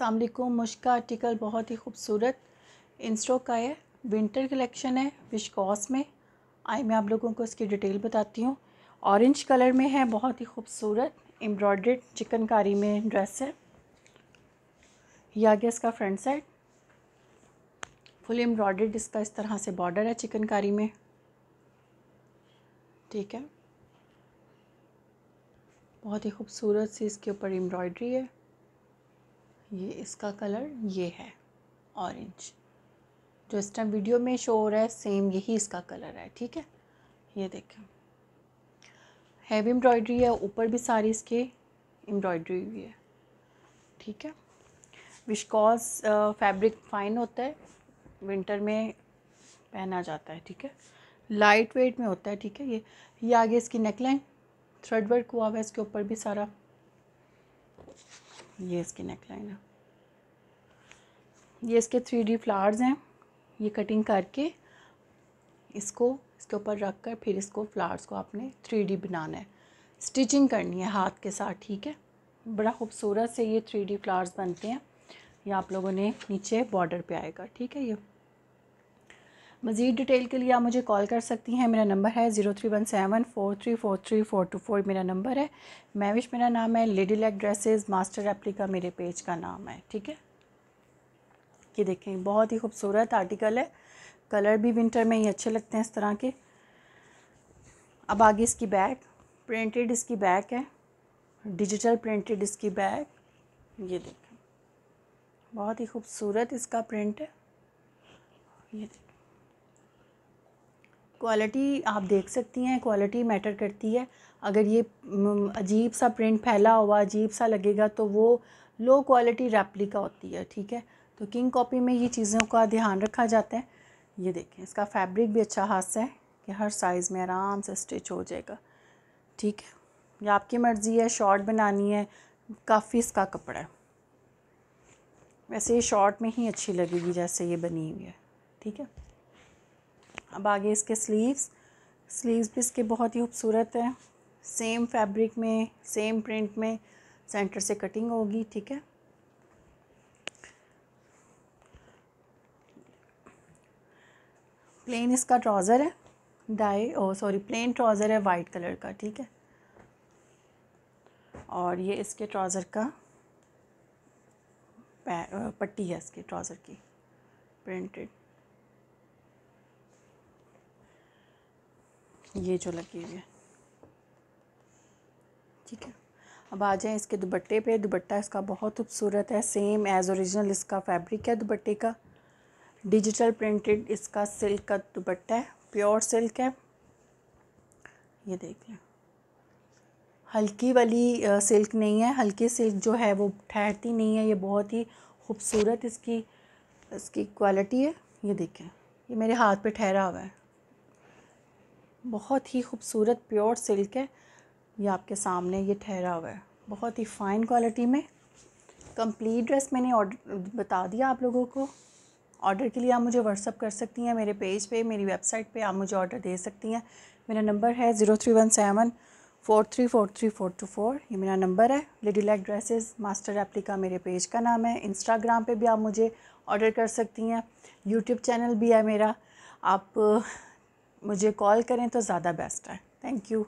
असलकुम मुश का आर्टिकल बहुत ही खूबसूरत इंस्टो का है विंटर कलेक्शन है विशकॉस में आई मैं आप लोगों को इसकी डिटेल बताती हूँ ऑरेंज कलर में है बहुत ही खूबसूरत एम्ब्रॉयड चिकनकारी में ड्रेस है यह आ गया इसका फ्रंट साइड फुल एम्ब्रॉयड इसका इस तरह से बॉर्डर है चिकनकारी में ठीक है बहुत ही खूबसूरत सी इसके ऊपर एम्ब्रॉयडरी है ये इसका कलर ये है ऑरेंज जो इस टाइम वीडियो में शो हो रहा है सेम यही इसका कलर है ठीक है ये देखें हैवी एम्ब्रॉयड्री है ऊपर भी सारी इसके एम्ब्रॉयड्री हुई है ठीक है विशकॉस फैब्रिक फाइन होता है विंटर में पहना जाता है ठीक है लाइट वेट में होता है ठीक है ये ये आगे इसकी नेकलाइन थ्रेड वर्क हुआ हुआ है इसके ऊपर भी सारा ये इसकी नेकलाइन है ये इसके थ्री डी फ्लावर्स हैं ये कटिंग करके इसको इसके ऊपर रख कर फिर इसको फ्लावर्स को आपने थ्री डी बनाना है स्टिचिंग करनी है हाथ के साथ ठीक है बड़ा खूबसूरत से ये थ्री डी फ्लावर्स बनते हैं ये आप लोगों ने नीचे बॉर्डर पे आएगा ठीक है ये मज़ीद डिटेल के लिए आप मुझे कॉल कर सकती हैं मेरा नंबर है zero three one seven four three four three four two four मेरा नंबर है मैविश मेरा नाम है लेडी लेग ड्रेसेस मास्टर एप्लिका मेरे पेज का नाम है ठीक है ये देखें बहुत ही खूबसूरत आर्टिकल है कलर भी विंटर में ही अच्छे लगते हैं इस तरह के अब आगे इसकी बैग प्रिंटेड इसकी बैग है डिजिटल प्रिंटेड इसकी बैग ये देखें बहुत ही खूबसूरत इसका प्रिंट है ये देखें क्वालिटी आप देख सकती हैं क्वालिटी मैटर करती है अगर ये अजीब सा प्रिंट फैला हुआ अजीब सा लगेगा तो वो लो क्वालिटी रेप्लिका होती है ठीक है तो किंग कॉपी में ये चीज़ों का ध्यान रखा जाता है ये देखें इसका फैब्रिक भी अच्छा हादसा है कि हर साइज़ में आराम से स्टिच हो जाएगा ठीक है ये आपकी मर्ज़ी है शॉर्ट बनानी है काफ़ी इसका कपड़ा है वैसे ये शॉर्ट में ही अच्छी लगेगी जैसे ये बनी हुई है ठीक है अब आगे इसके स्लीव्स स्लीव्स भी इसके बहुत ही खूबसूरत हैं सेम फैब्रिक में सेम प्रिंट में सेंटर से कटिंग होगी ठीक है प्लेन इसका ट्राउज़र है डाई ओ सॉरी प्लेन ट्राउज़र है वाइट कलर का ठीक है और ये इसके ट्राउज़र का पट्टी है इसके ट्राउज़र की प्रिंटेड ये जो लगी हुई है ठीक है अब आ जाएँ इसके दुपट्टे पे दुबट्टा इसका बहुत खूबसूरत है सेम एज़ ओरिजिनल इसका फैब्रिक है दुपट्टे का डिजिटल प्रिंटेड इसका सिल्क का दुपट्टा है प्योर सिल्क है ये देख लें हल्की वाली सिल्क नहीं है हल्की सिल्क जो है वो ठहरती नहीं है ये बहुत ही खूबसूरत इसकी इसकी क्वालिटी है ये देखें ये मेरे हाथ पे ठहरा हुआ है बहुत ही खूबसूरत प्योर सिल्क है ये आपके सामने ये ठहरा हुआ है बहुत ही फ़ाइन क्वालिटी में कंप्लीट ड्रेस मैंने ऑर्डर बता दिया आप लोगों को ऑर्डर के लिए आप मुझे व्हाट्सअप कर सकती हैं मेरे पेज पे मेरी वेबसाइट पे आप मुझे ऑर्डर दे सकती हैं मेरा नंबर है zero three one seven four three four three four two four ये मेरा नंबर है लेडी लैक ड्रेसेस मास्टर एप्लिका मेरे पेज का नाम है इंस्टाग्राम पे भी आप मुझे ऑर्डर कर सकती हैं यूट्यूब चैनल भी है मेरा आप मुझे कॉल करें तो ज़्यादा बेस्ट है थैंक यू